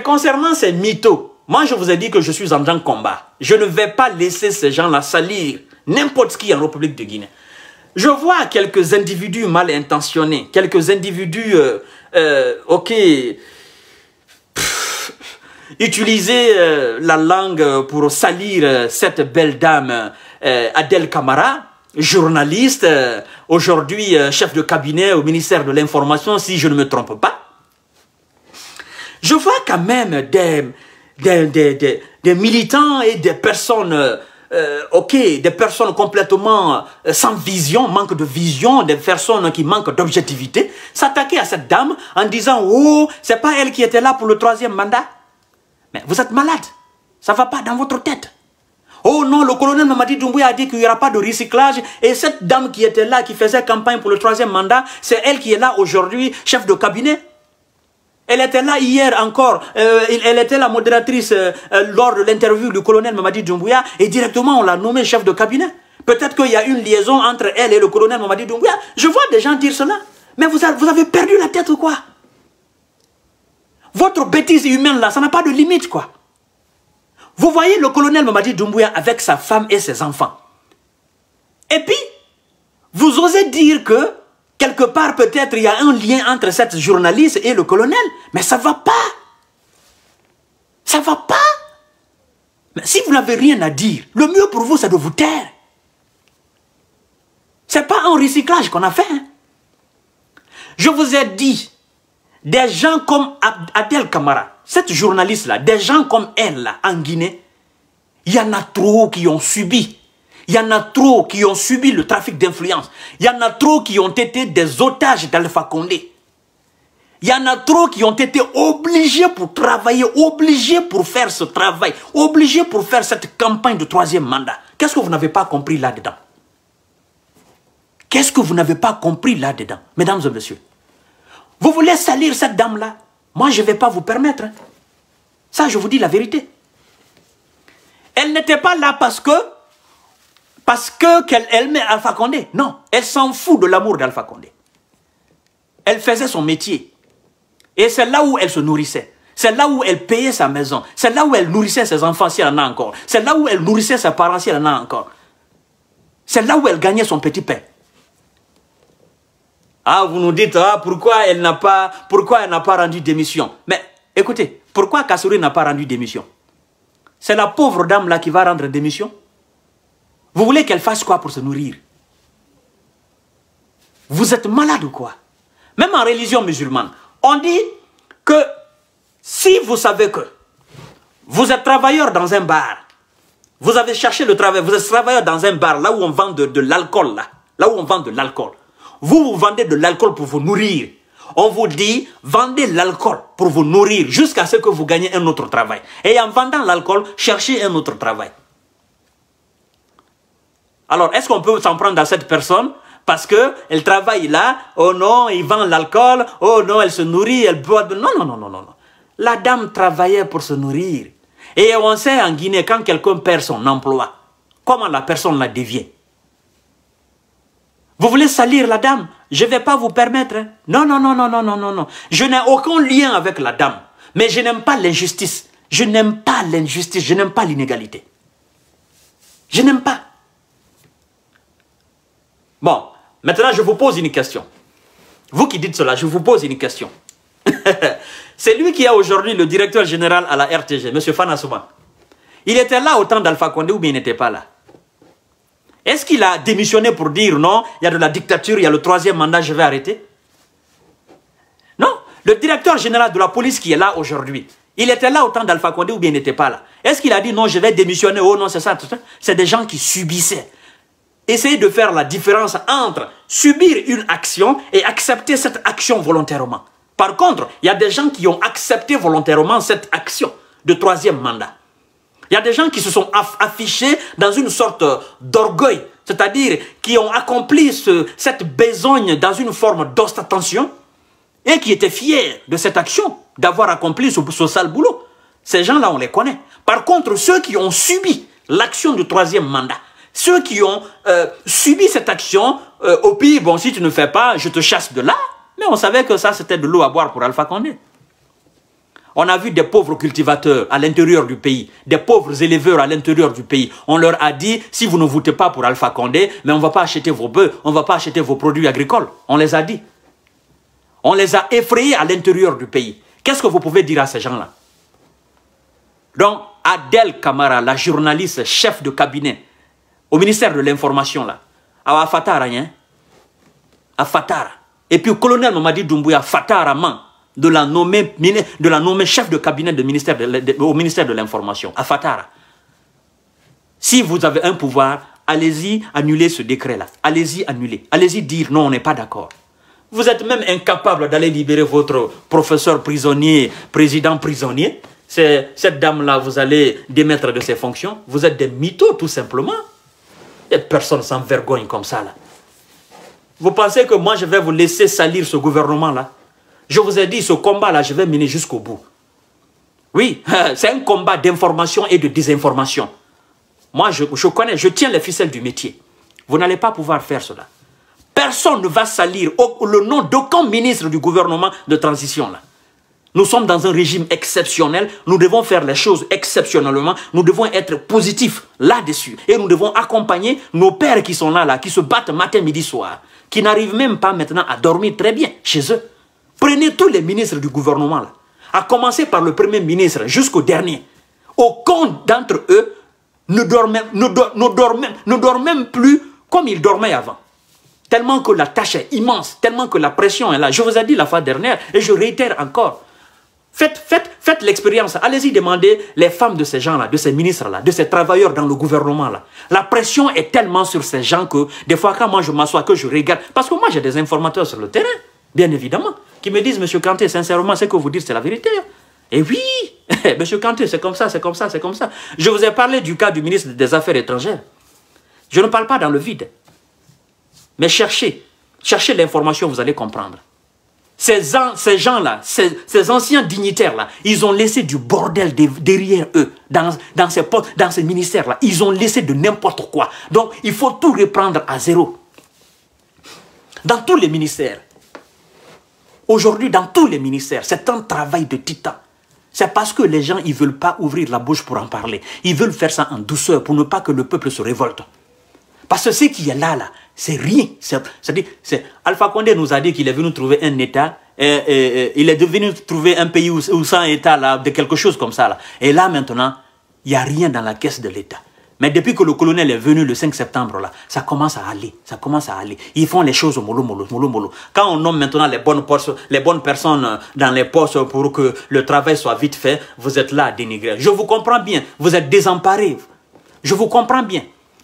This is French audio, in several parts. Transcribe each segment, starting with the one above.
concernant ces mythos. Moi, je vous ai dit que je suis en de combat. Je ne vais pas laisser ces gens-là salir n'importe qui en République de Guinée. Je vois quelques individus mal intentionnés, quelques individus, euh, euh, ok, utiliser euh, la langue pour salir cette belle dame Adèle Camara, journaliste, aujourd'hui chef de cabinet au ministère de l'Information, si je ne me trompe pas. Je vois quand même des, des, militants et des personnes, euh, ok, des personnes complètement euh, sans vision, manque de vision, des personnes qui manquent d'objectivité, s'attaquer à cette dame en disant « Oh, c'est pas elle qui était là pour le troisième mandat ?» Mais vous êtes malade, ça va pas dans votre tête. Oh non, le colonel Mamadi Doumbouya a dit qu'il n'y aura pas de recyclage. Et cette dame qui était là, qui faisait campagne pour le troisième mandat, c'est elle qui est là aujourd'hui, chef de cabinet. Elle était là hier encore. Euh, elle était la modératrice euh, euh, lors de l'interview du colonel Mamadi Doumbouya. Et directement, on l'a nommé chef de cabinet. Peut-être qu'il y a une liaison entre elle et le colonel Mamadi Doumbouya. Je vois des gens dire cela. Mais vous, vous avez perdu la tête ou quoi Votre bêtise humaine là, ça n'a pas de limite quoi. Vous voyez le colonel Mamadi Doumbouya avec sa femme et ses enfants. Et puis, vous osez dire que Quelque part, peut-être, il y a un lien entre cette journaliste et le colonel, mais ça ne va pas. Ça ne va pas. si vous n'avez rien à dire, le mieux pour vous, c'est de vous taire. Ce n'est pas un recyclage qu'on a fait. Hein. Je vous ai dit, des gens comme Adel Kamara, cette journaliste-là, des gens comme elle, là, en Guinée, il y en a trop qui ont subi il y en a trop qui ont subi le trafic d'influence. Il y en a trop qui ont été des otages d'Alpha Condé. Il y en a trop qui ont été obligés pour travailler, obligés pour faire ce travail, obligés pour faire cette campagne de troisième mandat. Qu'est-ce que vous n'avez pas compris là-dedans Qu'est-ce que vous n'avez pas compris là-dedans, mesdames et messieurs Vous voulez salir cette dame-là Moi, je ne vais pas vous permettre. Hein. Ça, je vous dis la vérité. Elle n'était pas là parce que parce que qu'elle met Alpha Condé. Non, elle s'en fout de l'amour d'Alpha Condé. Elle faisait son métier. Et c'est là où elle se nourrissait. C'est là où elle payait sa maison. C'est là où elle nourrissait ses enfants si elle en a encore. C'est là où elle nourrissait ses parents si elle en a encore. C'est là où elle gagnait son petit pain. Ah, vous nous dites, ah, pourquoi elle n'a pas, pas rendu démission Mais écoutez, pourquoi Kassouri n'a pas rendu démission C'est la pauvre dame là qui va rendre démission vous voulez qu'elle fasse quoi pour se nourrir Vous êtes malade ou quoi Même en religion musulmane, on dit que si vous savez que vous êtes travailleur dans un bar, vous avez cherché le travail, vous êtes travailleur dans un bar, là où on vend de, l'alcool, là, là où on vend de l'alcool. Vous, vous vendez de l'alcool pour vous nourrir. On vous dit, vendez l'alcool pour vous nourrir jusqu'à ce que vous gagnez un autre travail. Et en vendant l'alcool, cherchez un autre travail. Alors, est-ce qu'on peut s'en prendre à cette personne parce qu'elle travaille là Oh non, il vend l'alcool. Oh non, elle se nourrit, elle boit. De... Non, non, non, non, non. La dame travaillait pour se nourrir. Et on sait en Guinée, quand quelqu'un perd son emploi, comment la personne la devient. Vous voulez salir la dame Je ne vais pas vous permettre. Non, non, non, non, non, non, non, non. Je n'ai aucun lien avec la dame. Mais je n'aime pas l'injustice. Je n'aime pas l'injustice. Je n'aime pas l'inégalité. Je n'aime pas. Bon, maintenant je vous pose une question. Vous qui dites cela, je vous pose une question. C'est lui qui est aujourd'hui le directeur général à la RTG, M. Fanasouma. Il était là au temps d'Alpha Condé ou bien il n'était pas là Est-ce qu'il a démissionné pour dire non, il y a de la dictature, il y a le troisième mandat, je vais arrêter Non, le directeur général de la police qui est là aujourd'hui, il était là au temps d'Alpha Condé ou bien il n'était pas là Est-ce qu'il a dit non, je vais démissionner Oh non, c'est ça, c'est des gens qui subissaient. Essayez de faire la différence entre subir une action et accepter cette action volontairement. Par contre, il y a des gens qui ont accepté volontairement cette action de troisième mandat. Il y a des gens qui se sont affichés dans une sorte d'orgueil, c'est-à-dire qui ont accompli cette besogne dans une forme d'ostentation et qui étaient fiers de cette action, d'avoir accompli ce, ce sale boulot. Ces gens-là, on les connaît. Par contre, ceux qui ont subi l'action du troisième mandat, ceux qui ont euh, subi cette action, euh, au pays, bon, si tu ne fais pas, je te chasse de là. Mais on savait que ça, c'était de l'eau à boire pour Alpha Condé. On a vu des pauvres cultivateurs à l'intérieur du pays, des pauvres éleveurs à l'intérieur du pays. On leur a dit, si vous ne votez pas pour Alpha Condé, mais on ne va pas acheter vos bœufs, on ne va pas acheter vos produits agricoles. On les a dit. On les a effrayés à l'intérieur du pays. Qu'est-ce que vous pouvez dire à ces gens-là Donc, Adèle Camara, la journaliste chef de cabinet au ministère de l'information là, ah, à Fatara, hein? à Fatara. Et puis le colonel Mamadi Doumbouya Fatara de la nommer de la nommer chef de cabinet ministère au ministère de l'information à Fatara. Si vous avez un pouvoir, allez-y annuler ce décret là, allez-y annuler, allez-y dire non, on n'est pas d'accord. Vous êtes même incapable d'aller libérer votre professeur prisonnier, président prisonnier. Cette dame-là, vous allez démettre de ses fonctions. Vous êtes des mythos, tout simplement. Personne personnes sans vergogne comme ça, là. Vous pensez que moi, je vais vous laisser salir ce gouvernement-là Je vous ai dit, ce combat-là, je vais mener jusqu'au bout. Oui, c'est un combat d'information et de désinformation. Moi, je, je connais, je tiens les ficelles du métier. Vous n'allez pas pouvoir faire cela. Personne ne va salir le nom d'aucun ministre du gouvernement de transition, là. Nous sommes dans un régime exceptionnel. Nous devons faire les choses exceptionnellement. Nous devons être positifs là-dessus. Et nous devons accompagner nos pères qui sont là, là, qui se battent matin, midi, soir, qui n'arrivent même pas maintenant à dormir très bien chez eux. Prenez tous les ministres du gouvernement, là, à commencer par le premier ministre jusqu'au dernier. Aucun d'entre eux ne dort, même, ne, ne, même plus comme ils dormaient avant tellement que la tâche est immense, tellement que la pression est là. Je vous ai dit la fois dernière et je réitère encore. Faites, faites, l'expérience. Allez-y demander les femmes de ces gens-là, de ces ministres-là, de ces travailleurs dans le gouvernement-là. La pression est tellement sur ces gens que des fois, quand moi je m'assois, que je regarde, parce que moi j'ai des informateurs sur le terrain, bien évidemment, qui me disent, Monsieur Kanté, sincèrement, ce que vous dites, c'est la vérité. Hein. Et oui, Monsieur Kanté, c'est comme ça, c'est comme ça, c'est comme ça. Je vous ai parlé du cas du ministre des Affaires étrangères. Je ne parle pas dans le vide. Mais cherchez, cherchez l'information, vous allez comprendre. Ces, ces gens-là, ces, ces, anciens dignitaires-là, ils ont laissé du bordel derrière eux, dans, dans ces postes, dans ces ministères-là. Ils ont laissé de n'importe quoi. Donc, il faut tout reprendre à zéro. Dans tous les ministères. Aujourd'hui, dans tous les ministères, c'est un travail de titan. C'est parce que les gens, ils ne veulent pas ouvrir la bouche pour en parler. Ils veulent faire ça en douceur pour ne pas que le peuple se révolte. Parce que ce qui est là, là, c'est rien. C'est-à-dire, Alpha Condé nous a dit qu'il est venu trouver un État et, euh, euh, euh, il est devenu trouver un pays où, sans État, là, de quelque chose comme ça. Là. Et là, maintenant, il n'y a rien dans la caisse de l'État. Mais depuis que le colonel est venu le 5 septembre, là, ça commence à aller, ça commence à aller. Ils font les choses au mollo, mollo, Quand on nomme maintenant les bonnes, postes, les bonnes personnes dans les postes pour que le travail soit vite fait, vous êtes là à dénigrer. Je vous comprends bien, vous êtes désemparés. Je vous comprends bien.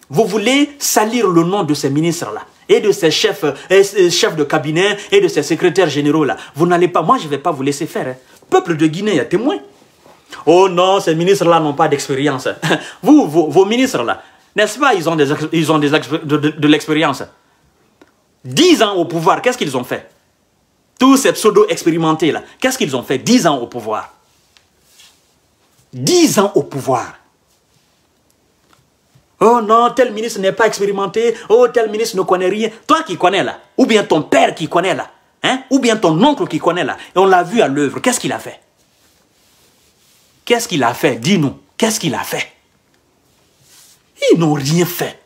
Vous voulez salir le nom de ces ministres-là et de ces chefs, euh, chefs de cabinet et de ces secrétaires généraux-là. Vous n'allez pas, moi je ne vais pas vous laisser faire. Hein. Peuple de Guinée, y a témoin. Oh non, ces ministres-là n'ont pas d'expérience. Hein. Vous, vos, ministres-là, n'est-ce pas, ils ont, des, ils ont des, de, de l'expérience. Dix ans au pouvoir, qu'est-ce qu'ils ont fait Tous ces pseudo-expérimentés-là, qu'est-ce qu'ils ont fait Dix ans au pouvoir. Dix ans au pouvoir. Oh non, tel ministre n'est pas expérimenté. Oh, tel ministre ne connaît rien. Toi qui connais là, ou bien ton père qui connaît là, hein, ou bien ton oncle qui connaît là. Et on l'a vu à l'œuvre. Qu'est-ce qu'il a fait Qu'est-ce qu'il a fait Dis-nous, qu'est-ce qu'il a fait Ils n'ont rien fait.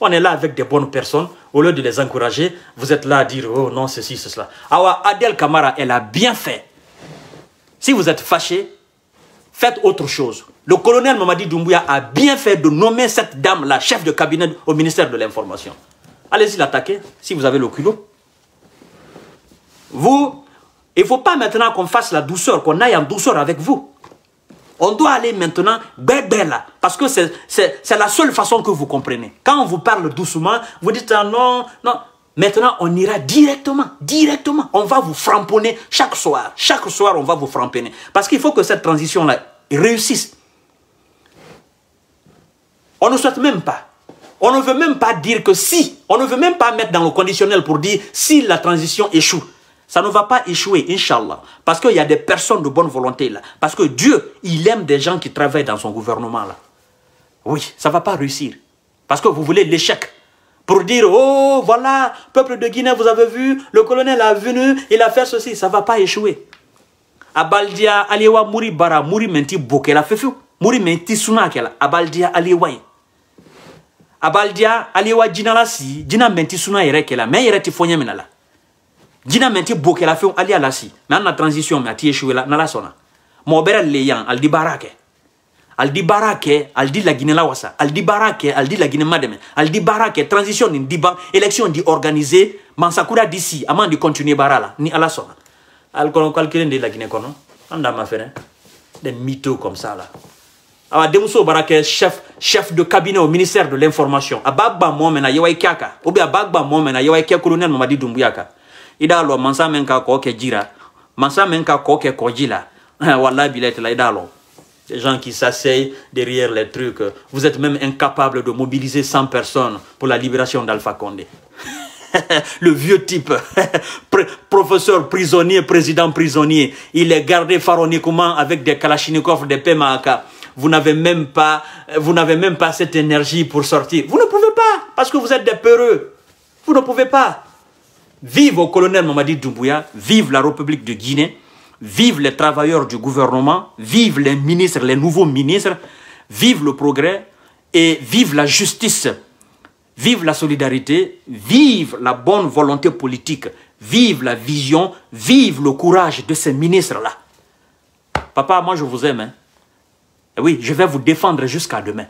On est là avec des bonnes personnes. Au lieu de les encourager, vous êtes là à dire, oh non, ceci, cela. Alors, Adèle Kamara, elle a bien fait. Si vous êtes fâché, faites autre chose. Le colonel Mamadi Doumbouya a bien fait de nommer cette dame la chef de cabinet au ministère de l'Information. Allez-y l'attaquer, si vous avez le culot. Vous, il ne faut pas maintenant qu'on fasse la douceur, qu'on aille en douceur avec vous. On doit aller maintenant bébé là, parce que c'est la seule façon que vous comprenez. Quand on vous parle doucement, vous dites ah non, non, Maintenant, on ira directement, directement. On va vous framponner chaque soir. Chaque soir, on va vous framponner. Parce qu'il faut que cette transition-là réussisse. On ne souhaite même pas. On ne veut même pas dire que si. On ne veut même pas mettre dans le conditionnel pour dire si la transition échoue. Ça ne va pas échouer, Inch'Allah. Parce qu'il y a des personnes de bonne volonté là. Parce que Dieu, il aime des gens qui travaillent dans son gouvernement là. Oui, ça ne va pas réussir. Parce que vous voulez l'échec pour dire oh voilà peuple de Guinée vous avez vu le colonel a venu il a fait ceci ça va pas échouer abaldia Aliwa, Mouri, bara Mouri, menti bokela fefu mouri menti suna abaldia Aliwa abaldia Aliwa. jina la si jina menti suna yerekela mais yere ti Menala minala jina menti bokela fefu ali ala si na la transition mais ti la na la sona m'obera leyan al barake. aldi baara kɛ ali di laginɛla wasa ali di baara kɛ ali di laginɛ ma dɛmɛ ali di baara kɛ transition nin di ban élection di organise mansakura di si a man di continue baara la ni ala sɔnna ali kɔnɔ kali kelen de laginɛ kɔnɔ an da ma fɛnɛ des mythos comme ça là awa denmuso baara kɛ chef chef de cabinet au ministère de l'information a b'a gba mɔɔ mɛn na yewa i kɛ a kan ou bien a b'a gba mɔɔ mɛn na yewa i kɛ colonel mamadi dunbuya kan i d'a lɔ mansa mɛn ka kɔɔ kɛ ji ra mansa mɛn ka kɔɔ kɛ kɔji la walahi bilahi tala i d'a lɔn gens qui s'asseyent derrière les trucs. Vous êtes même incapable de mobiliser 100 personnes pour la libération d'Alpha Condé. le vieux type, professeur prisonnier, président prisonnier, il est gardé pharaoniquement avec des kalachnikovs, des pemaaka Vous n'avez même pas, vous n'avez même pas cette énergie pour sortir. Vous ne pouvez pas, parce que vous êtes des peureux. Vous ne pouvez pas. Vive au colonel Mamadi Doumbouya, vive la République de Guinée. Vive les travailleurs du gouvernement, vive les ministres, les nouveaux ministres, vive le progrès et vive la justice, vive la solidarité, vive la bonne volonté politique, vive la vision, vive le courage de ces ministres-là. Papa, moi je vous aime. Hein. Eh oui, je vais vous défendre jusqu'à demain.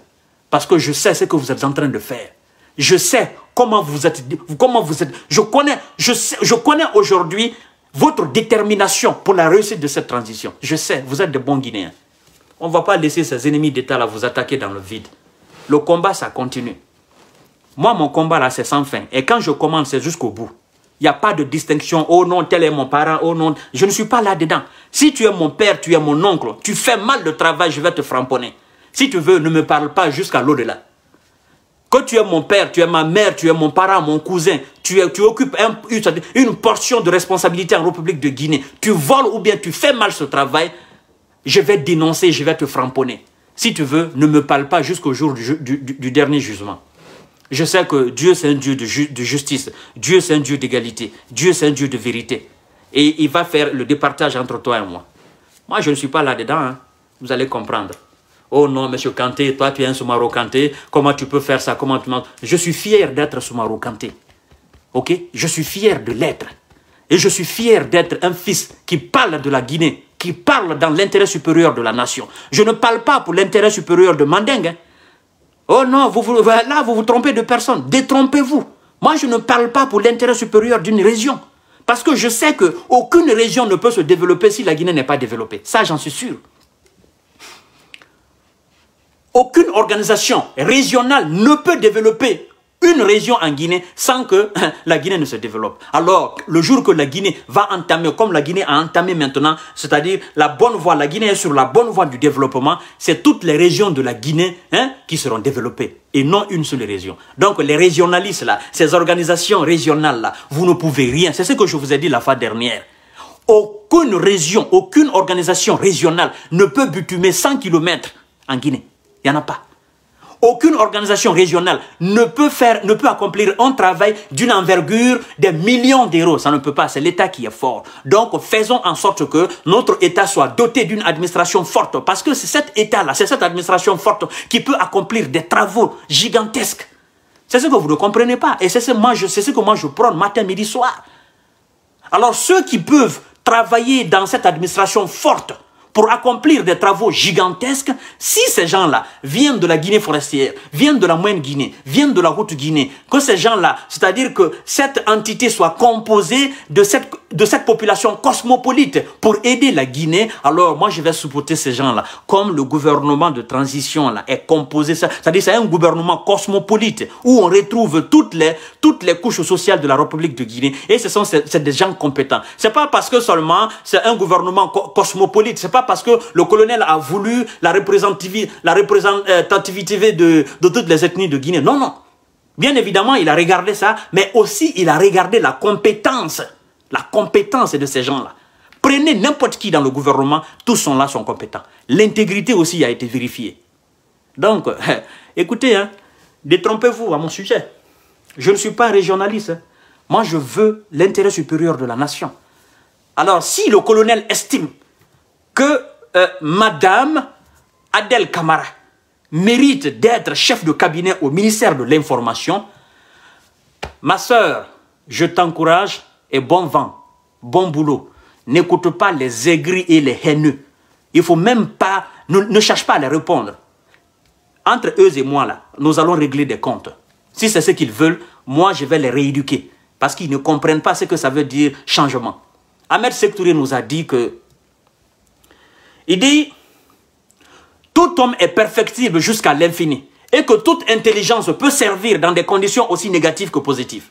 Parce que je sais ce que vous êtes en train de faire. Je sais comment vous êtes. Comment vous êtes. Je connais, je je connais aujourd'hui votre détermination pour la réussite de cette transition. Je sais, vous êtes de bons Guinéens. On ne va pas laisser ces ennemis d'État là vous attaquer dans le vide. Le combat, ça continue. Moi, mon combat là, c'est sans fin. Et quand je commence, c'est jusqu'au bout. Il n'y a pas de distinction. Oh non, tel est mon parent. Oh non, je ne suis pas là-dedans. Si tu es mon père, tu es mon oncle. Tu fais mal le travail, je vais te framponner. Si tu veux, ne me parle pas jusqu'à l'au-delà. Que tu es mon père, tu es ma mère, tu es mon parent, mon cousin, tu, occupes une portion de responsabilité en République de Guinée, tu voles ou bien tu fais mal ce travail, je vais dénoncer, je vais te framponner. Si tu veux, ne me parle pas jusqu'au jour du, dernier jugement. Je sais que Dieu, c'est un Dieu de, justice. Dieu, c'est un Dieu d'égalité. Dieu, c'est un Dieu de vérité. Et il va faire le départage entre toi et moi. Moi, je ne suis pas là-dedans. Hein. Vous allez comprendre. Oh non, monsieur Kanté, toi, tu es un Soumaro Kanté. Comment tu peux faire ça Comment Je suis fier d'être Soumaro Kanté. Je suis fier de l'être. Et je suis fier d'être un fils qui parle de la Guinée, qui parle dans l'intérêt supérieur de la nation. Je ne parle pas pour l'intérêt supérieur de Mandingue. Hein. Oh non, là, vous vous trompez de personne. Détrompez-vous. Moi, je ne parle pas pour l'intérêt supérieur d'une région. Parce que je sais qu'aucune région ne peut se développer si la Guinée n'est pas développée. Ça, j'en suis sûr. Aucune organisation régionale ne peut développer une région en Guinée sans que hein, la Guinée ne se développe. Alors, le jour que la Guinée va entamer, comme la Guinée a entamé maintenant, c'est-à-dire la bonne voie, la Guinée est sur la bonne voie du développement, c'est toutes les régions de la Guinée hein, qui seront développées et non une seule région. Donc les régionalistes, là, ces organisations régionales, là, vous ne pouvez rien. C'est ce que je vous ai dit la fois dernière. Aucune région, aucune organisation régionale ne peut butumer 100 km en Guinée. Il n'y en a pas. Aucune organisation régionale ne peut faire, ne peut accomplir un travail d'une envergure des millions d'euros. Ça ne peut pas, c'est l'État qui est fort. Donc, faisons en sorte que notre État soit doté d'une administration forte. Parce que c'est cet État-là, c'est cette administration forte qui peut accomplir des travaux gigantesques. C'est ce que vous ne comprenez pas. Et c'est ce, ce que moi je prends matin, midi, soir. Alors, ceux qui peuvent travailler dans cette administration forte, pour accomplir des travaux gigantesques, si ces gens-là viennent de la Guinée forestière, viennent de la moyenne Guinée, viennent de la route Guinée, que ces gens-là, c'est-à-dire que cette entité soit composée de cette, de cette population cosmopolite pour aider la Guinée, alors moi je vais supporter ces gens-là. Comme le gouvernement de transition là est composé, c'est-à-dire c'est un gouvernement cosmopolite où on retrouve toutes les, toutes les couches sociales de la République de Guinée et ce sont des gens compétents. C'est pas parce que seulement c'est un gouvernement cosmopolite, c'est pas parce que le colonel a voulu la représentativité, de, toutes les ethnies de Guinée. Non, non. Bien évidemment, il a regardé ça, mais aussi il a regardé la compétence, la compétence de ces gens-là. Prenez n'importe qui dans le gouvernement, tous sont là, sont compétents. L'intégrité aussi a été vérifiée. Donc, écoutez, hein, détrompez-vous à mon sujet. Je ne suis pas un régionaliste. Hein. Moi, je veux l'intérêt supérieur de la nation. Alors, si le colonel estime que euh, Madame Adèle Camara mérite d'être chef de cabinet au ministère de l'Information, ma soeur, je t'encourage et bon vent, bon boulot. N'écoute pas les aigris et les haineux. Il faut même pas, ne, cherche pas à les répondre. Entre eux et moi, là, nous allons régler des comptes. Si c'est ce qu'ils veulent, moi, je vais les rééduquer. Parce qu'ils ne comprennent pas ce que ça veut dire changement. Ahmed Sektouré nous a dit que il dit, tout homme est perfectible jusqu'à l'infini et que toute intelligence peut servir dans des conditions aussi négatives que positives.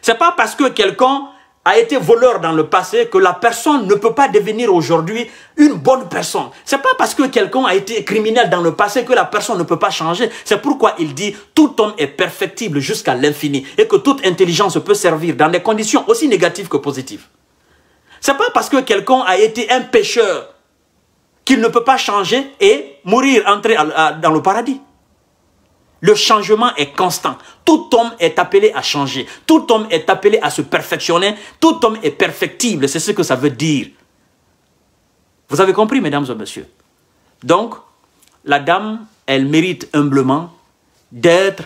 C'est pas parce que quelqu'un a été voleur dans le passé que la personne ne peut pas devenir aujourd'hui une bonne personne. C'est pas parce que quelqu'un a été criminel dans le passé que la personne ne peut pas changer. C'est pourquoi il dit tout homme est perfectible jusqu'à l'infini et que toute intelligence peut servir dans des conditions aussi négatives que positives. Ce n'est pas parce que quelqu'un a été un pécheur qu'il ne peut pas changer et mourir, entrer dans le paradis. Le changement est constant. Tout homme est appelé à changer. Tout homme est appelé à se perfectionner. Tout homme est perfectible. C'est ce que ça veut dire. Vous avez compris, mesdames et messieurs. Donc, la dame, elle mérite humblement d'être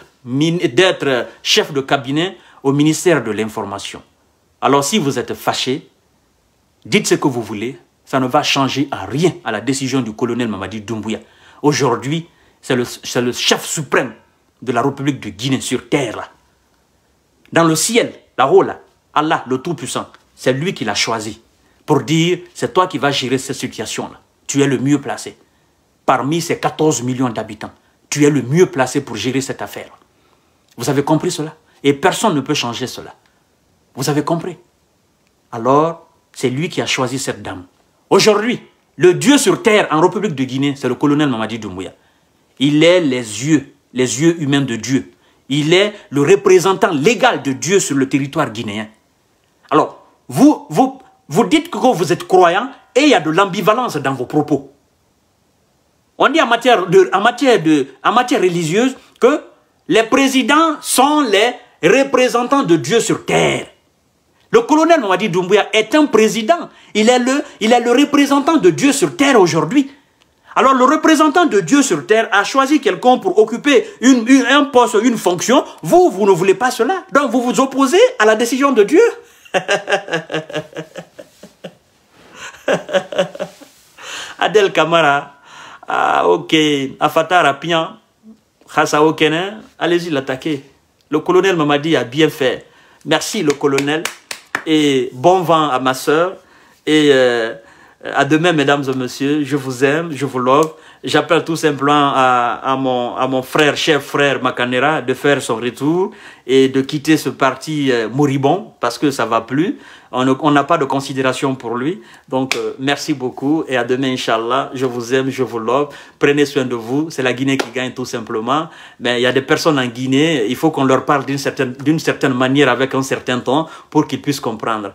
chef de cabinet au ministère de l'Information. Alors, si vous êtes fâché, Dites ce que vous voulez, ça ne va changer à rien à la décision du colonel Mamadi Doumbouya. Aujourd'hui, c'est le, chef suprême de la République de Guinée sur terre. Dans le ciel, là-haut, Allah, le Tout-Puissant, c'est lui qui l'a choisi pour dire c'est toi qui vas gérer cette situation-là. Tu es le mieux placé. Parmi ces 14 millions d'habitants, tu es le mieux placé pour gérer cette affaire. Vous avez compris cela Et personne ne peut changer cela. Vous avez compris Alors, c'est lui qui a choisi cette dame. Aujourd'hui, le dieu sur terre en République de Guinée, c'est le colonel Mamadi Doumbouya. Il est les yeux, les yeux humains de Dieu. Il est le représentant légal de Dieu sur le territoire guinéen. Alors, vous, vous, vous dites que vous êtes croyant et il y a de l'ambivalence dans vos propos. On dit en matière, de, en, matière de, en matière religieuse que les présidents sont les représentants de Dieu sur terre. Le colonel Mamadi Doumbouya est un président. Il est, le, il est le représentant de Dieu sur terre aujourd'hui. Alors le représentant de Dieu sur terre a choisi quelqu'un pour occuper une, un poste, une fonction. Vous, vous ne voulez pas cela. Donc vous vous opposez à la décision de Dieu. Adel Kamara, ah, ok, Afata Rapian, Khasa Okenen, allez-y l'attaquer. Le colonel Mamadi a bien fait. Merci le colonel. Et bon vent à ma sœur. Et euh, euh, à demain, mesdames et messieurs. Je vous aime, je vous love. J'appelle tout simplement à, mon, frère, cher frère Macanera, de faire son retour et de quitter ce parti euh, moribond parce que ça va plus. On n'a pas de considération pour lui. Donc, euh, merci beaucoup et à demain, Inch'Allah. Je vous aime, je vous love. Prenez soin de vous. C'est la Guinée qui gagne tout simplement. Mais il y a des personnes en Guinée, il faut qu'on leur parle d'une certaine, certaine manière avec un certain temps pour qu'ils puissent comprendre.